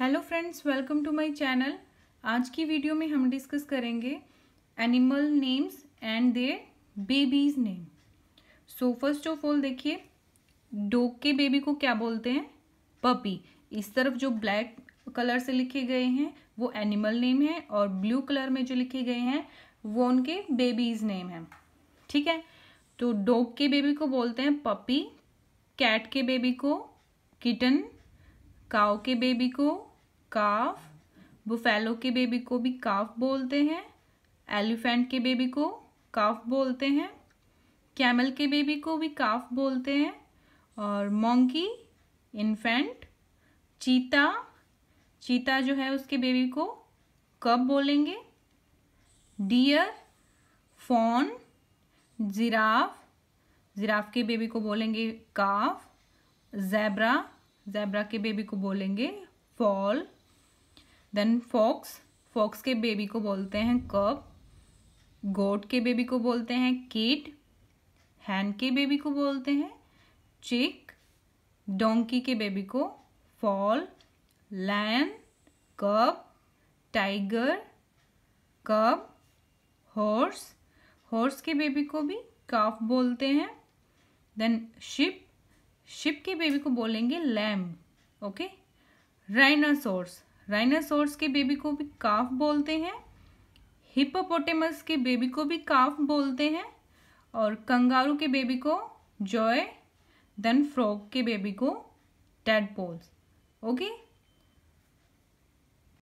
hello friends welcome to my channel आज की video में हम डिस्कस करेंगे animal names and their babies name so first of all देखिए डॉग के बेबी को क्या बोलते हैं पपी इस तरफ जो ब्लैक कलर से लिखे गए हैं वो एनिमल नेम है और ब्लू कलर में जो लिखे गए हैं वो उनके बेबीज नेम हैं ठीक है तो डॉग के बेबी को बोलते हैं पपी कैट के बेबी को किटन काओ के बेबी को काफ बुफेलो के बेबी को भी काफ बोलते हैं एलिफेंट के बेबी को काफ बोलते हैं कैमल के बेबी को भी काफ बोलते हैं और मोंकी इन्फेंट चीता चीता जो है उसके बेबी को कब बोलेंगे डियर फोन जिराफ जिराफ के बेबी को बोलेंगे काफ जैब्रा जैब्रा के बेबी को बोलेंगे फॉल देन फॉक्स फॉक्स के बेबी को बोलते हैं कब गोट के बेबी को बोलते हैं किड हैंड के बेबी को बोलते हैं चिक डोंकी के बेबी को फॉल लैन कब टाइगर कब हॉर्स हॉर्स के बेबी को भी काफ बोलते हैं देन शिप शिप के बेबी को बोलेंगे लैम ओके राइनासोर्स राइनासोर्स के बेबी को भी काफ बोलते हैं हिपोपोटेमस के बेबी को भी काफ बोलते हैं और कंगारू के बेबी को जॉय देन फ्रॉग के बेबी को पोल्स ओके